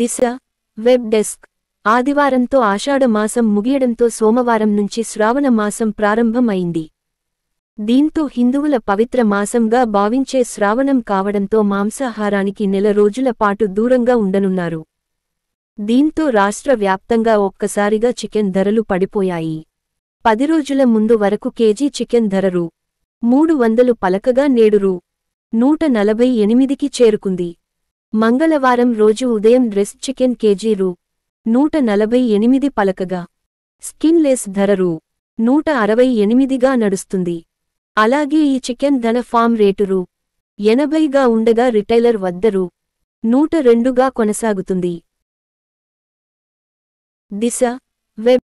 దిశ web desk ఆదివారంతో ఆషాఢ మాసం ముగియడంతో సోమవారం నుంచి శ్రావణ మాసం ప్రారంభం అయింది దీంతో హిందువుల పవిత్ర మాసంగా భావించే శ్రావణం కావడంతో మాంసాహారానికి నెల రోజుల పాటు దూరంగా ఉండనున్నారు దీంతో రాష్ట్ర వ్యాప్తంగా ఒక్కసారిగా చికెన్ ధరలు పడిపోయాయి పది రోజుల ముందు వరకు కేజీ చికెన్ ధర రూ మూడు వందలు పలకగా నేడు రూ నూట నలభై ఎనిమిదికి చేరుకుంది మంగళవారం రోజు ఉదయం డ్రెస్ చికెన్ కేజీ రూ నూట నలభై ఎనిమిది పలకగా స్కిన్లెస్ ధర రూ నూట అరవై ఎనిమిదిగా నడుస్తుంది అలాగే ఈ చికెన్ ధన ఫామ్ రేటు రూ ఎనభైగా ఉండగా రిటైలర్ వద్ద రూ నూట రెండుగా కొనసాగుతుంది దిశ వెబ్